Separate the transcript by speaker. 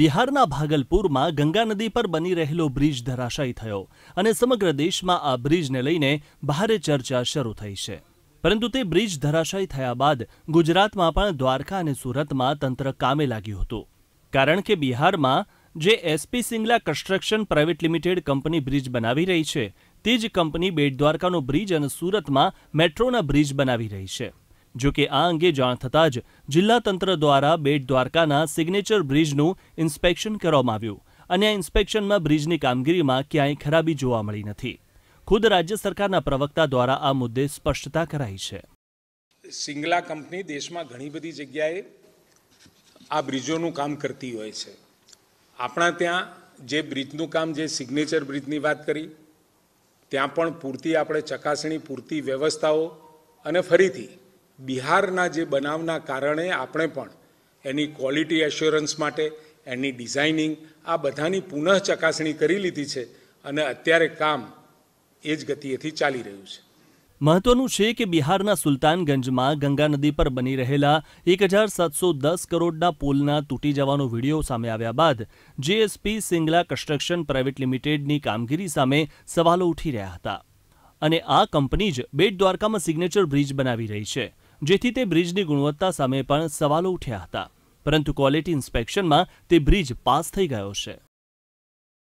Speaker 1: બિહારના ભાગલપુરમાં ગંગા નદી પર બની રહેલો બ્રિજ ધરાશાયી થયો અને સમગ્ર દેશમાં આ બ્રિજને લઈને ભારે ચર્ચા શરૂ થઈ છે પરંતુ તે બ્રિજ ધરાશાયી થયા બાદ ગુજરાતમાં પણ દ્વારકા અને સુરતમાં તંત્ર કામે લાગ્યું હતું કારણ કે બિહારમાં જે SP Singla construction private limited company bridge બનાવી રહી છે તે જ કંપની બેટ દ્વારકાનો બ્રિજ અને સુરતમાં મેટ્રોના બ્રિજ બનાવી રહી છે જો કે આ અંગે જાણ થતાં જ જિલ્લા તંત્ર દ્વારા બેટ દ્વારકાના સિગ્નેચર બ્રિજનું ઇન્સ્પેક્શન કરવામાં આવ્યું અને આ ઇન્સ્પેક્શનમાં બ્રિજની કામગીરીમાં ક્યાંય ખરાબી જોવા મળી નથી ખુદ રાજ્ય સરકારના પ્રવક્તા દ્વારા આ મુદ્દે સ્પષ્ટતા કરાઈ છે
Speaker 2: સિંગલા કંપની દેશમાં ઘણી બધી જગ્યાએ આ બ્રિજોનું કામ કરતી હોય છે આપણા ત્યાં જે બ્રિજનું કામ જે સિગ્નેચર બ્રિજની વાત કરી ત્યાં પણ પૂરતી આપણે ચકાસણી પૂરતી વ્યવસ્થાઓ અને ફરીથી બિહારના જે બનાવના કારણે આપણે પણ એની ક્વોલિટી એશ્યોરન્સ માટે એની ડિઝાઇનિંગ આ બધાની પુનઃ ચકાસણી કરી લીધી છે અને અત્યારે કામ એ જ ગતિએથી ચાલી રહ્યું છે
Speaker 1: મહત્વનું છે કે બિહારના સુલતાનગંજમાં ગંગા નદી પર બની રહેલા એક હજાર સાતસો દસ કરોડના પુલના તૂટી જવાનો વિડીયો સામે આવ્યા બાદ જીએસપી સિંગલા કન્સ્ટ્રક્શન પ્રાઇવેટ લિમિટેડની કામગીરી સામે સવાલો ઉઠી રહ્યા હતા અને આ કંપની જ બેટ દ્વારકામાં સિગ્નેચર બ્રિજ બનાવી રહી છે જેથી તે બ્રિજની ગુણવત્તા સામે પણ સવાલો ઉઠ્યા હતા પરંતુ ક્વોલિટી ઇન્સ્પેક્શનમાં તે બ્રિજ પાસ થઈ ગયો છે